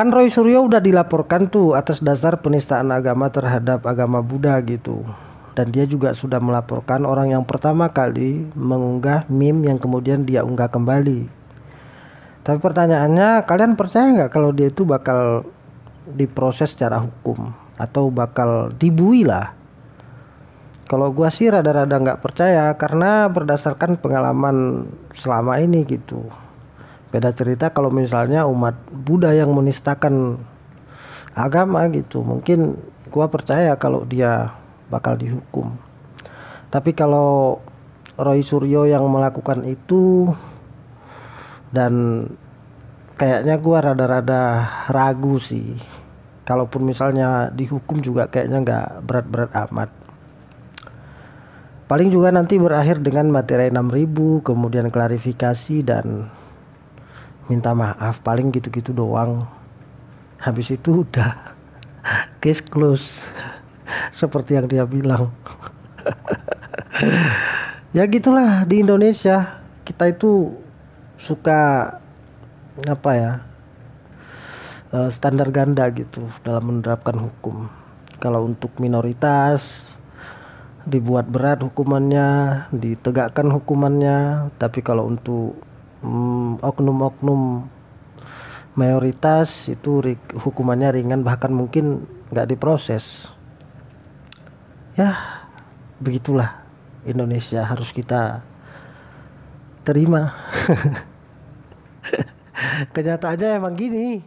kan Roy Suryo udah dilaporkan tuh atas dasar penistaan agama terhadap agama Buddha gitu dan dia juga sudah melaporkan orang yang pertama kali mengunggah meme yang kemudian dia unggah kembali tapi pertanyaannya kalian percaya nggak kalau dia itu bakal diproses secara hukum atau bakal dibui lah kalau gua sih rada-rada nggak percaya karena berdasarkan pengalaman selama ini gitu beda cerita kalau misalnya umat Buddha yang menistakan agama gitu mungkin gua percaya kalau dia bakal dihukum tapi kalau Roy Suryo yang melakukan itu dan kayaknya gua rada-rada ragu sih kalaupun misalnya dihukum juga kayaknya nggak berat-berat amat paling juga nanti berakhir dengan materai 6000 kemudian klarifikasi dan minta maaf paling gitu-gitu doang habis itu udah case close seperti yang dia bilang ya gitulah di Indonesia kita itu suka apa ya eh, standar ganda gitu dalam menerapkan hukum kalau untuk minoritas dibuat berat hukumannya ditegakkan hukumannya tapi kalau untuk Hmm, oknum-oknum hmm, mayoritas itu ri hukumannya ringan bahkan mungkin nggak diproses ya begitulah Indonesia harus kita terima kenyataannya emang gini